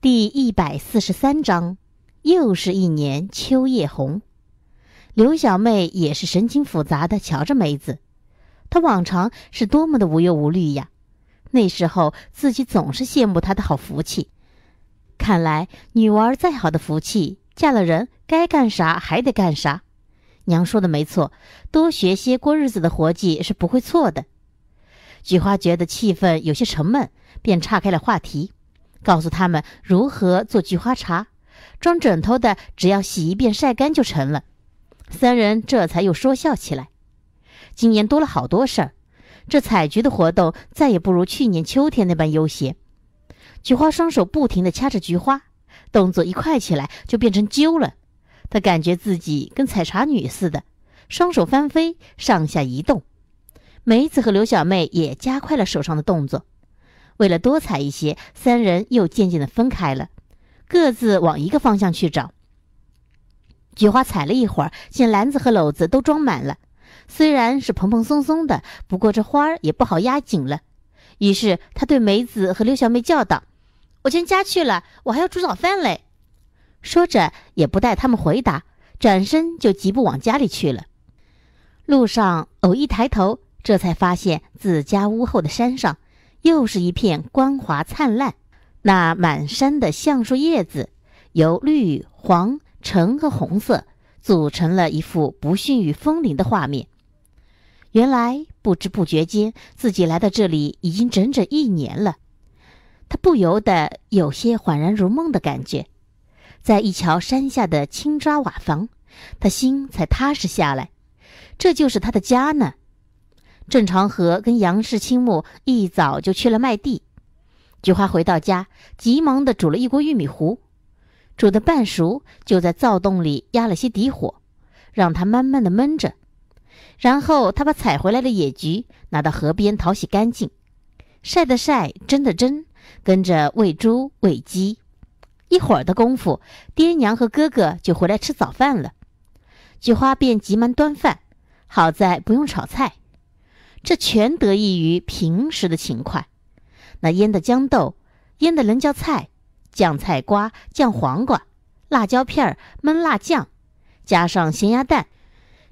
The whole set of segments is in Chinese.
第一百四十三章，又是一年秋叶红。刘小妹也是神情复杂的瞧着梅子，她往常是多么的无忧无虑呀，那时候自己总是羡慕她的好福气。看来女娃再好的福气，嫁了人该干啥还得干啥。娘说的没错，多学些过日子的活计是不会错的。菊花觉得气氛有些沉闷，便岔开了话题。告诉他们如何做菊花茶，装枕头的只要洗一遍晒干就成了。三人这才又说笑起来。今年多了好多事儿，这采菊的活动再也不如去年秋天那般悠闲。菊花双手不停地掐着菊花，动作一快起来就变成揪了。她感觉自己跟采茶女似的，双手翻飞，上下移动。梅子和刘小妹也加快了手上的动作。为了多采一些，三人又渐渐的分开了，各自往一个方向去找。菊花采了一会儿，见篮子和篓子都装满了，虽然是蓬蓬松松的，不过这花儿也不好压紧了。于是他对梅子和刘小妹叫道：“我先家去了，我还要煮早饭嘞。”说着，也不待他们回答，转身就疾步往家里去了。路上偶一抬头，这才发现自家屋后的山上。又是一片光华灿烂，那满山的橡树叶子由绿、黄、橙和红色组成了一幅不逊于风林的画面。原来不知不觉间，自己来到这里已经整整一年了。他不由得有些恍然如梦的感觉。在一桥山下的青砖瓦房，他心才踏实下来。这就是他的家呢。郑长河跟杨氏青木一早就去了麦地。菊花回到家，急忙地煮了一锅玉米糊，煮的半熟，就在灶洞里压了些底火，让它慢慢地焖着。然后他把采回来的野菊拿到河边淘洗干净，晒的晒，蒸的蒸，跟着喂猪喂鸡。一会儿的功夫，爹娘和哥哥就回来吃早饭了。菊花便急忙端饭，好在不用炒菜。这全得益于平时的勤快。那腌的豇豆，腌的能叫菜，酱菜瓜、酱黄瓜、辣椒片儿、焖辣酱，加上咸鸭蛋，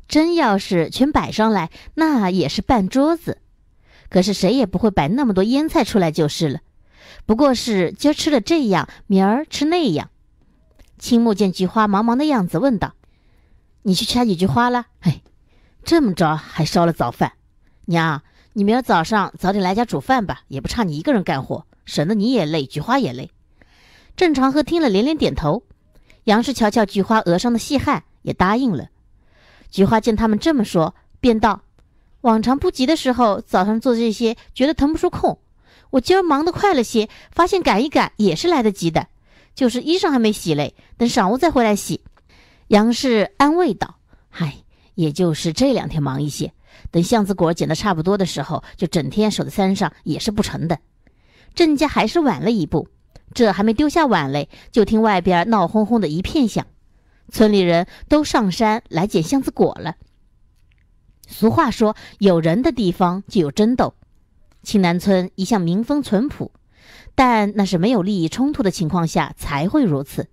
真要是全摆上来，那也是半桌子。可是谁也不会摆那么多腌菜出来就是了，不过是今吃了这样，明儿吃那样。青木见菊花忙忙的样子，问道：“你去掐几枝花了？哎，这么着还烧了早饭。”娘，你明儿早上早点来家煮饭吧，也不差你一个人干活，省得你也累，菊花也累。郑长河听了连连点头，杨氏瞧瞧菊花额上的细汗，也答应了。菊花见他们这么说，便道：“往常不急的时候，早上做这些，觉得腾不出空。我今儿忙得快了些，发现赶一赶也是来得及的。就是衣裳还没洗嘞，等晌午再回来洗。”杨氏安慰道：“嗨，也就是这两天忙一些。”等橡子果捡得差不多的时候，就整天守在山上也是不成的。郑家还是晚了一步，这还没丢下碗嘞，就听外边闹哄哄的一片响，村里人都上山来捡橡子果了。俗话说，有人的地方就有争斗。青南村一向民风淳朴，但那是没有利益冲突的情况下才会如此。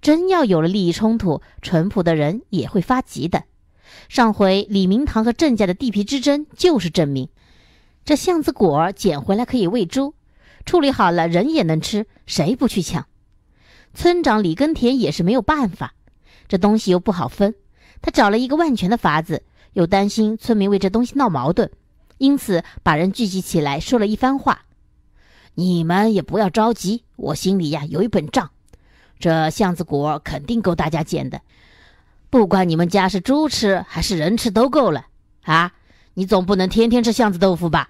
真要有了利益冲突，淳朴的人也会发急的。上回李明堂和郑家的地皮之争就是证明。这巷子果捡回来可以喂猪，处理好了人也能吃，谁不去抢？村长李根田也是没有办法，这东西又不好分，他找了一个万全的法子，又担心村民为这东西闹矛盾，因此把人聚集起来说了一番话：“你们也不要着急，我心里呀有一本账，这巷子果肯定够大家捡的。”不管你们家是猪吃还是人吃都够了啊！你总不能天天吃巷子豆腐吧？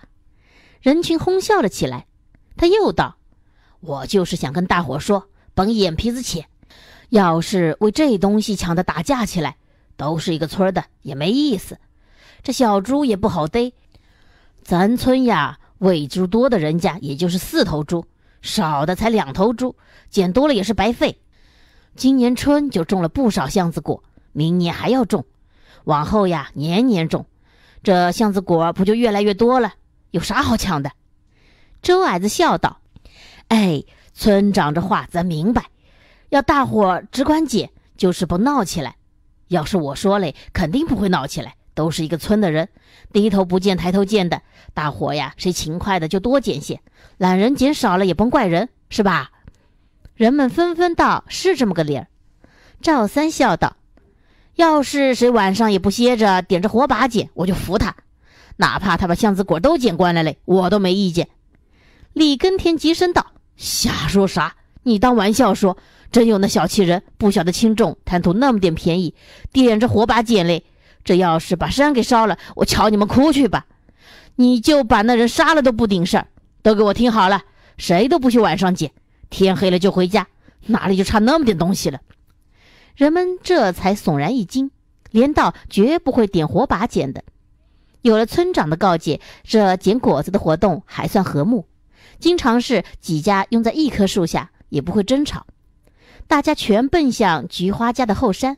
人群哄笑了起来。他又道：“我就是想跟大伙说，甭眼皮子浅。要是为这东西抢的打架起来，都是一个村的也没意思。这小猪也不好逮。咱村呀，喂猪多的人家也就是四头猪，少的才两头猪。捡多了也是白费。今年春就种了不少巷子果。”明年还要种，往后呀年年种，这巷子果不就越来越多了？有啥好抢的？周矮子笑道：“哎，村长这话咱明白，要大伙只管捡，就是不闹起来。要是我说嘞，肯定不会闹起来。都是一个村的人，低头不见抬头见的，大伙呀，谁勤快的就多捡些，懒人捡少了也甭怪人，是吧？”人们纷纷道：“是这么个理儿。”赵三笑道。要是谁晚上也不歇着，点着火把捡，我就服他，哪怕他把橡子果都捡光了嘞，我都没意见。李根田急声道：“瞎说啥？你当玩笑说？真有那小气人，不晓得轻重，贪图那么点便宜，点着火把捡嘞。这要是把山给烧了，我瞧你们哭去吧。你就把那人杀了都不顶事儿。都给我听好了，谁都不许晚上捡，天黑了就回家，哪里就差那么点东西了。”人们这才悚然一惊，镰刀绝不会点火把捡的。有了村长的告诫，这捡果子的活动还算和睦，经常是几家用在一棵树下，也不会争吵。大家全奔向菊花家的后山，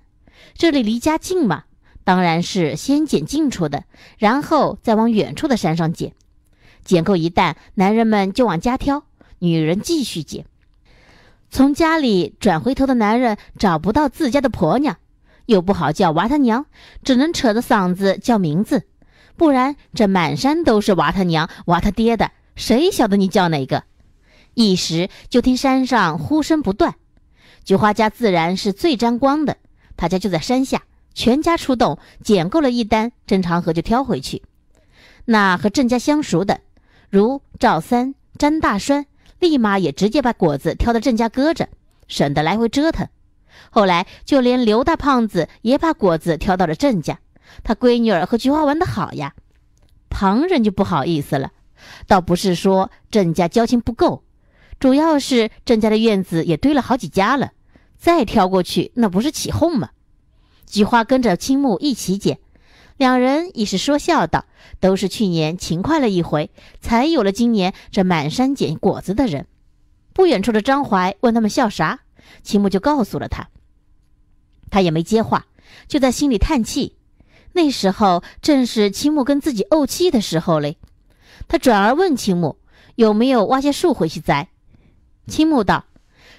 这里离家近嘛，当然是先捡近处的，然后再往远处的山上捡。捡够一担，男人们就往家挑，女人继续捡。从家里转回头的男人找不到自家的婆娘，又不好叫娃他娘，只能扯着嗓子叫名字，不然这满山都是娃他娘、娃他爹的，谁晓得你叫哪个？一时就听山上呼声不断。菊花家自然是最沾光的，他家就在山下，全家出动捡够了一单，郑长河就挑回去。那和郑家相熟的，如赵三、张大栓。立马也直接把果子挑到郑家搁着，省得来回折腾。后来就连刘大胖子也把果子挑到了郑家，他闺女儿和菊花玩得好呀。旁人就不好意思了，倒不是说郑家交情不够，主要是郑家的院子也堆了好几家了，再挑过去那不是起哄吗？菊花跟着青木一起捡。两人已是说笑道：“都是去年勤快了一回，才有了今年这满山捡果子的人。”不远处的张怀问他们笑啥，青木就告诉了他。他也没接话，就在心里叹气。那时候正是青木跟自己怄气的时候嘞。他转而问青木有没有挖些树回去栽。青木道：“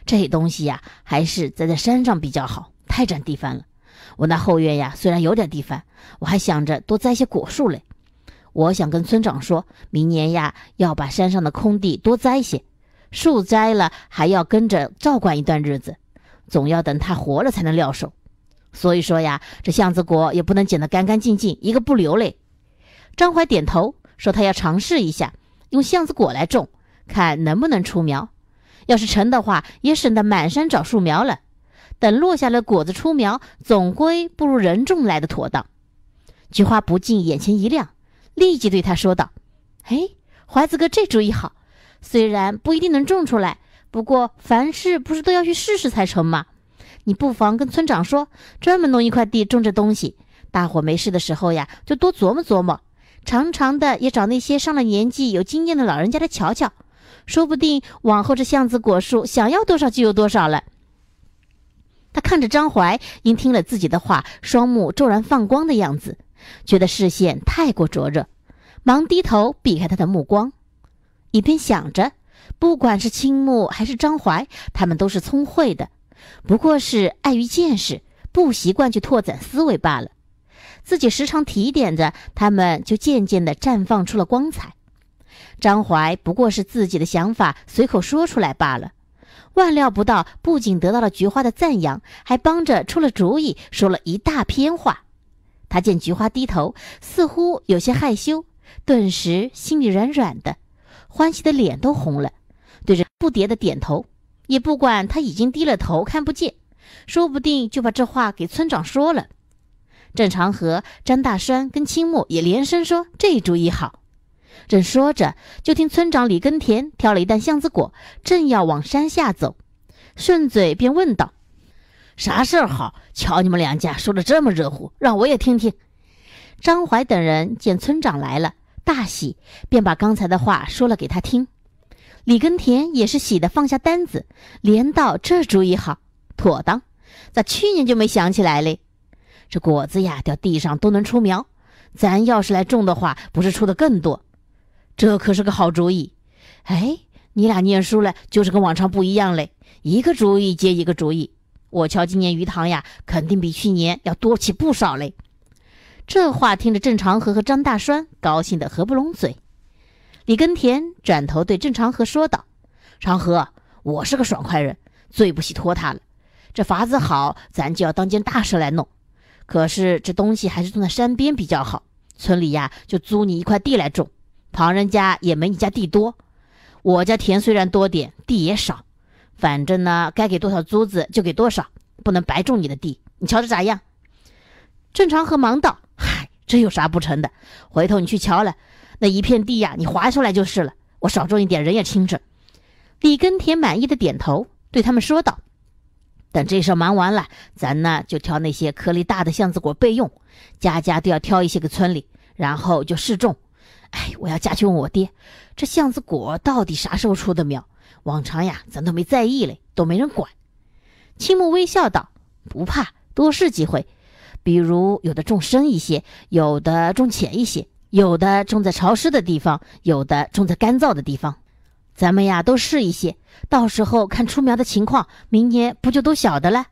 这东西呀，还是栽在山上比较好，太占地方了。”我那后院呀，虽然有点地方，我还想着多栽些果树嘞。我想跟村长说，明年呀，要把山上的空地多栽些树，栽了还要跟着照管一段日子，总要等它活了才能撂手。所以说呀，这橡子果也不能剪得干干净净，一个不留嘞。张怀点头说，他要尝试一下用橡子果来种，看能不能出苗。要是成的话，也省得满山找树苗了。等落下了果子出苗，总归不如人种来的妥当。菊花不禁眼前一亮，立即对他说道：“哎，怀子哥，这主意好。虽然不一定能种出来，不过凡事不是都要去试试才成吗？你不妨跟村长说，专门弄一块地种这东西。大伙没事的时候呀，就多琢磨琢磨。常常的也找那些上了年纪有经验的老人家来瞧瞧，说不定往后这巷子果树想要多少就有多少了。”他看着张槐，因听了自己的话，双目骤然放光的样子，觉得视线太过灼热，忙低头避开他的目光。一边想着，不管是青木还是张槐，他们都是聪慧的，不过是碍于见识，不习惯去拓展思维罢了。自己时常提点着，他们就渐渐地绽放出了光彩。张槐不过是自己的想法随口说出来罢了。万料不到，不仅得到了菊花的赞扬，还帮着出了主意，说了一大篇话。他见菊花低头，似乎有些害羞，顿时心里软软的，欢喜的脸都红了，对着不迭的点头，也不管他已经低了头看不见，说不定就把这话给村长说了。郑长河、张大栓跟青木也连声说：“这主意好。”正说着，就听村长李根田挑了一担橡子果，正要往山下走，顺嘴便问道：“啥事儿好？瞧你们两家说的这么热乎，让我也听听。”张怀等人见村长来了，大喜，便把刚才的话说了给他听。李根田也是喜的，放下担子，连道：“这主意好，妥当。咋去年就没想起来嘞？这果子呀，掉地上都能出苗，咱要是来种的话，不是出的更多？”这可是个好主意，哎，你俩念书了，就是跟往常不一样嘞，一个主意接一个主意。我瞧今年鱼塘呀，肯定比去年要多起不少嘞。这话听着，郑长河和张大栓高兴得合不拢嘴。李耕田转头对郑长河说道：“长河，我是个爽快人，最不喜拖沓了。这法子好，咱就要当件大事来弄。可是这东西还是种在山边比较好，村里呀就租你一块地来种。”旁人家也没你家地多，我家田虽然多点，地也少，反正呢，该给多少租子就给多少，不能白种你的地。你瞧着咋样？郑长河忙道：“嗨，这有啥不成的？回头你去瞧了，那一片地呀，你划出来就是了。我少种一点，人也清着。”李根田满意的点头，对他们说道：“等这事忙完了，咱呢就挑那些颗粒大的橡子果备用，家家都要挑一些个村里，然后就试种。”哎，我要再去问我爹，这橡子果到底啥时候出的苗？往常呀，咱都没在意嘞，都没人管。青木微笑道：“不怕，多试几回。比如有的种深一些，有的种浅一些，有的种在潮湿的地方，有的种在干燥的地方。咱们呀，都试一些，到时候看出苗的情况，明年不就都晓得了？”